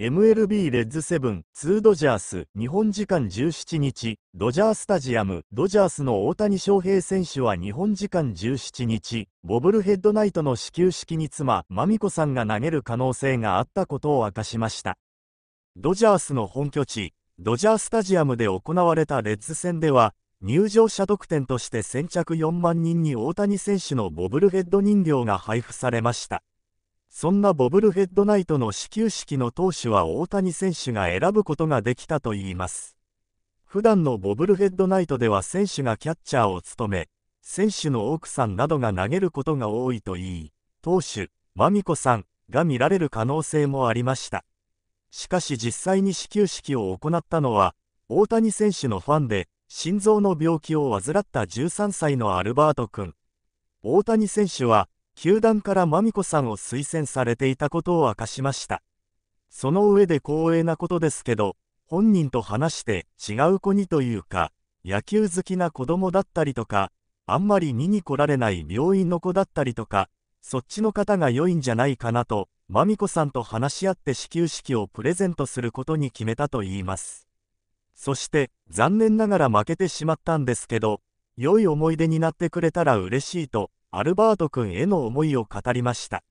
MLB レッズセブン、2ドジャース、日本時間17日、ドジャースタジアム、ドジャースの大谷翔平選手は日本時間17日、ボブルヘッドナイトの始球式に妻、マミコさんが投げる可能性があったことを明かしました。ドジャースの本拠地、ドジャースタジアムで行われたレッズ戦では、入場者特典として先着4万人に大谷選手のボブルヘッド人形が配布されました。そんなボブルヘッドナイトの始球式の投手は大谷選手が選ぶことができたといいます。普段のボブルヘッドナイトでは選手がキャッチャーを務め、選手の奥さんなどが投げることが多いといい、投手、マミコさんが見られる可能性もありました。しかし実際に始球式を行ったのは、大谷選手のファンで、心臓の病気を患った13歳のアルバート君。大谷選手は、球団から真美子さんを推薦されていたことを明かしました。その上で光栄なことですけど、本人と話して違う子にというか、野球好きな子供だったりとか、あんまり見に来られない病院の子だったりとか、そっちの方が良いんじゃないかなと、まみこさんと話し合って始球式をプレゼントすることに決めたといいます。そして、残念ながら負けてしまったんですけど、良い思い出になってくれたら嬉しいと、アルバート君への思いを語りました。